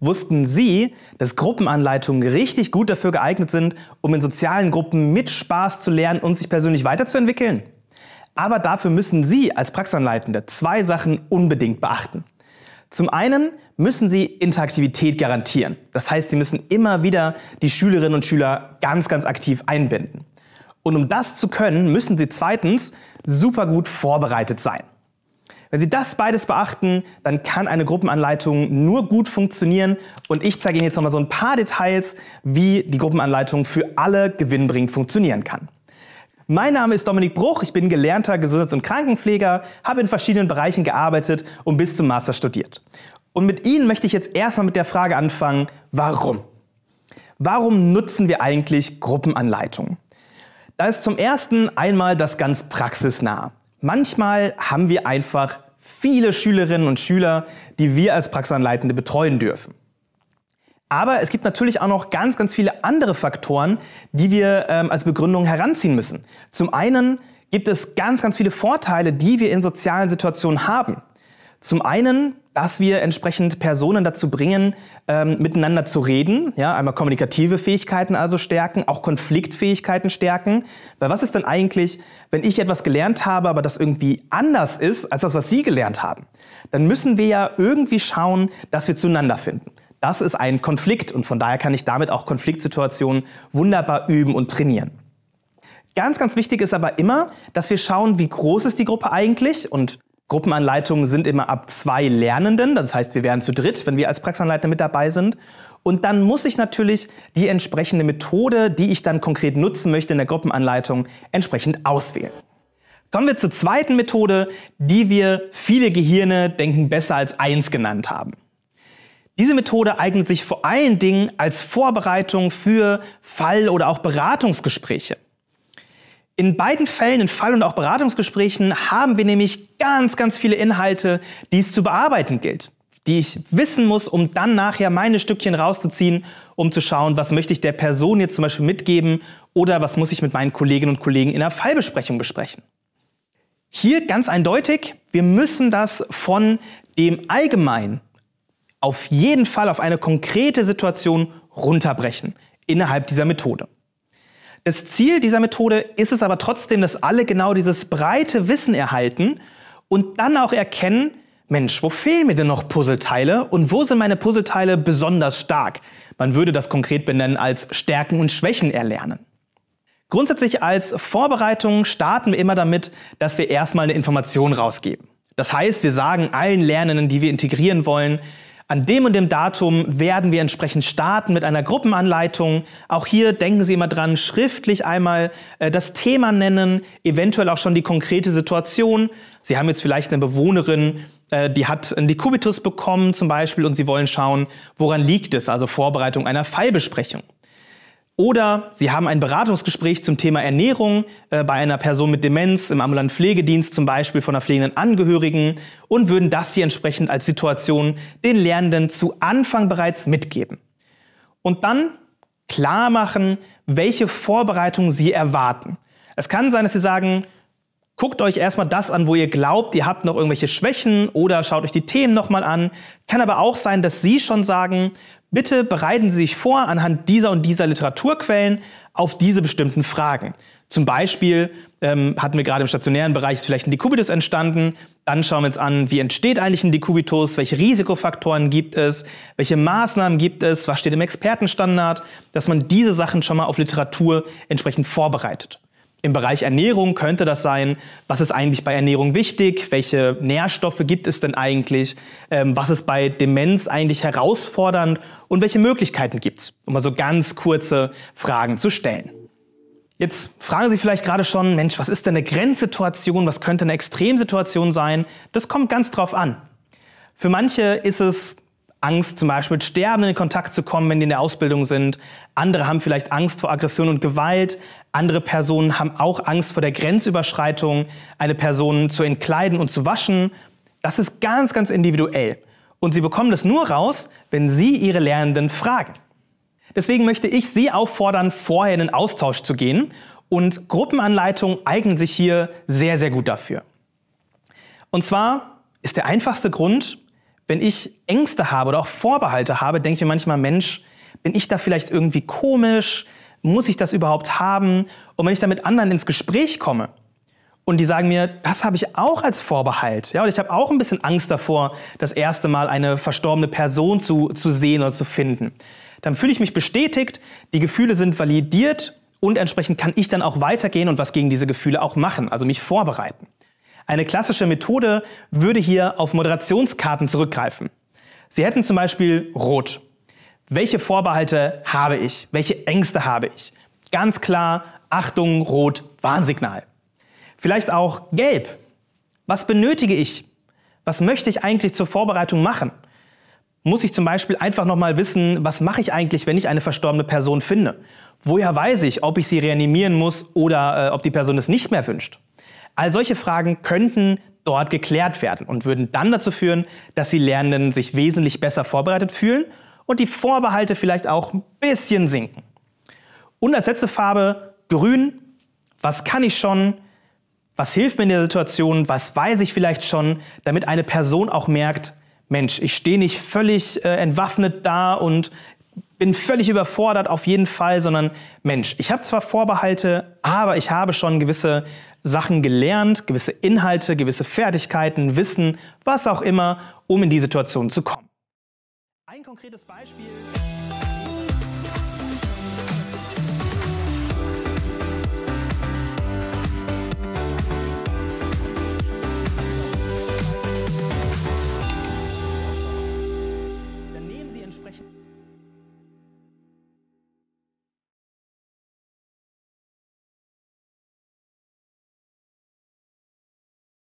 wussten Sie, dass Gruppenanleitungen richtig gut dafür geeignet sind, um in sozialen Gruppen mit Spaß zu lernen und sich persönlich weiterzuentwickeln? Aber dafür müssen Sie als Praxanleitende zwei Sachen unbedingt beachten. Zum einen müssen Sie Interaktivität garantieren. Das heißt, Sie müssen immer wieder die Schülerinnen und Schüler ganz, ganz aktiv einbinden. Und um das zu können, müssen Sie zweitens super gut vorbereitet sein. Wenn Sie das beides beachten, dann kann eine Gruppenanleitung nur gut funktionieren. Und ich zeige Ihnen jetzt nochmal so ein paar Details, wie die Gruppenanleitung für alle gewinnbringend funktionieren kann. Mein Name ist Dominik Bruch, ich bin gelernter Gesundheits- und Krankenpfleger, habe in verschiedenen Bereichen gearbeitet und bis zum Master studiert. Und mit Ihnen möchte ich jetzt erstmal mit der Frage anfangen, warum? Warum nutzen wir eigentlich Gruppenanleitungen? Da ist zum ersten einmal das ganz praxisnah. Manchmal haben wir einfach viele Schülerinnen und Schüler, die wir als Praxisanleitende betreuen dürfen. Aber es gibt natürlich auch noch ganz, ganz viele andere Faktoren, die wir ähm, als Begründung heranziehen müssen. Zum einen gibt es ganz, ganz viele Vorteile, die wir in sozialen Situationen haben. Zum einen, dass wir entsprechend Personen dazu bringen, ähm, miteinander zu reden, ja, einmal kommunikative Fähigkeiten also stärken, auch Konfliktfähigkeiten stärken. Weil was ist denn eigentlich, wenn ich etwas gelernt habe, aber das irgendwie anders ist als das, was Sie gelernt haben? Dann müssen wir ja irgendwie schauen, dass wir zueinander finden. Das ist ein Konflikt und von daher kann ich damit auch Konfliktsituationen wunderbar üben und trainieren. Ganz, ganz wichtig ist aber immer, dass wir schauen, wie groß ist die Gruppe eigentlich und Gruppenanleitungen sind immer ab zwei Lernenden, das heißt, wir wären zu dritt, wenn wir als Praxisanleiter mit dabei sind. Und dann muss ich natürlich die entsprechende Methode, die ich dann konkret nutzen möchte in der Gruppenanleitung, entsprechend auswählen. Kommen wir zur zweiten Methode, die wir viele Gehirne denken besser als eins genannt haben. Diese Methode eignet sich vor allen Dingen als Vorbereitung für Fall- oder auch Beratungsgespräche. In beiden Fällen, in Fall- und auch Beratungsgesprächen, haben wir nämlich ganz, ganz viele Inhalte, die es zu bearbeiten gilt, die ich wissen muss, um dann nachher meine Stückchen rauszuziehen, um zu schauen, was möchte ich der Person jetzt zum Beispiel mitgeben oder was muss ich mit meinen Kolleginnen und Kollegen in der Fallbesprechung besprechen. Hier ganz eindeutig, wir müssen das von dem Allgemeinen auf jeden Fall auf eine konkrete Situation runterbrechen innerhalb dieser Methode. Das Ziel dieser Methode ist es aber trotzdem, dass alle genau dieses breite Wissen erhalten und dann auch erkennen, Mensch, wo fehlen mir denn noch Puzzleteile und wo sind meine Puzzleteile besonders stark? Man würde das konkret benennen als Stärken und Schwächen erlernen. Grundsätzlich als Vorbereitung starten wir immer damit, dass wir erstmal eine Information rausgeben. Das heißt, wir sagen allen Lernenden, die wir integrieren wollen, an dem und dem Datum werden wir entsprechend starten mit einer Gruppenanleitung. Auch hier denken Sie immer dran, schriftlich einmal äh, das Thema nennen, eventuell auch schon die konkrete Situation. Sie haben jetzt vielleicht eine Bewohnerin, äh, die hat einen Dekubitus bekommen zum Beispiel und Sie wollen schauen, woran liegt es, also Vorbereitung einer Fallbesprechung. Oder Sie haben ein Beratungsgespräch zum Thema Ernährung äh, bei einer Person mit Demenz, im ambulanten Pflegedienst zum Beispiel von einer pflegenden Angehörigen und würden das hier entsprechend als Situation den Lernenden zu Anfang bereits mitgeben. Und dann klar machen, welche Vorbereitungen Sie erwarten. Es kann sein, dass Sie sagen, Guckt euch erstmal das an, wo ihr glaubt, ihr habt noch irgendwelche Schwächen oder schaut euch die Themen nochmal an. Kann aber auch sein, dass Sie schon sagen, Bitte bereiten Sie sich vor anhand dieser und dieser Literaturquellen auf diese bestimmten Fragen. Zum Beispiel ähm, hatten wir gerade im stationären Bereich ist vielleicht ein Dekubitus entstanden. Dann schauen wir uns an, wie entsteht eigentlich ein Dekubitus, welche Risikofaktoren gibt es, welche Maßnahmen gibt es, was steht im Expertenstandard, dass man diese Sachen schon mal auf Literatur entsprechend vorbereitet. Im Bereich Ernährung könnte das sein, was ist eigentlich bei Ernährung wichtig, welche Nährstoffe gibt es denn eigentlich, ähm, was ist bei Demenz eigentlich herausfordernd und welche Möglichkeiten gibt es, um mal so ganz kurze Fragen zu stellen. Jetzt fragen Sie vielleicht gerade schon, Mensch, was ist denn eine Grenzsituation, was könnte eine Extremsituation sein? Das kommt ganz drauf an. Für manche ist es Angst, zum Beispiel mit Sterben in Kontakt zu kommen, wenn die in der Ausbildung sind. Andere haben vielleicht Angst vor Aggression und Gewalt. Andere Personen haben auch Angst vor der Grenzüberschreitung, eine Person zu entkleiden und zu waschen. Das ist ganz, ganz individuell. Und Sie bekommen das nur raus, wenn Sie Ihre Lernenden fragen. Deswegen möchte ich Sie auffordern, vorher in den Austausch zu gehen. Und Gruppenanleitungen eignen sich hier sehr, sehr gut dafür. Und zwar ist der einfachste Grund, wenn ich Ängste habe oder auch Vorbehalte habe, denke ich mir manchmal, Mensch, bin ich da vielleicht irgendwie komisch? Muss ich das überhaupt haben? Und wenn ich da mit anderen ins Gespräch komme und die sagen mir, das habe ich auch als Vorbehalt. Ja, und ich habe auch ein bisschen Angst davor, das erste Mal eine verstorbene Person zu, zu sehen oder zu finden. Dann fühle ich mich bestätigt, die Gefühle sind validiert und entsprechend kann ich dann auch weitergehen und was gegen diese Gefühle auch machen, also mich vorbereiten. Eine klassische Methode würde hier auf Moderationskarten zurückgreifen. Sie hätten zum Beispiel Rot. Welche Vorbehalte habe ich? Welche Ängste habe ich? Ganz klar, Achtung, Rot, Warnsignal. Vielleicht auch Gelb. Was benötige ich? Was möchte ich eigentlich zur Vorbereitung machen? Muss ich zum Beispiel einfach nochmal wissen, was mache ich eigentlich, wenn ich eine verstorbene Person finde? Woher weiß ich, ob ich sie reanimieren muss oder äh, ob die Person es nicht mehr wünscht? All solche Fragen könnten dort geklärt werden und würden dann dazu führen, dass die Lernenden sich wesentlich besser vorbereitet fühlen und die Vorbehalte vielleicht auch ein bisschen sinken. Und als letzte Farbe grün. Was kann ich schon? Was hilft mir in der Situation? Was weiß ich vielleicht schon, damit eine Person auch merkt, Mensch, ich stehe nicht völlig äh, entwaffnet da und bin völlig überfordert auf jeden Fall, sondern Mensch, ich habe zwar Vorbehalte, aber ich habe schon gewisse Sachen gelernt, gewisse Inhalte, gewisse Fertigkeiten, Wissen, was auch immer, um in die Situation zu kommen. Ein konkretes Beispiel.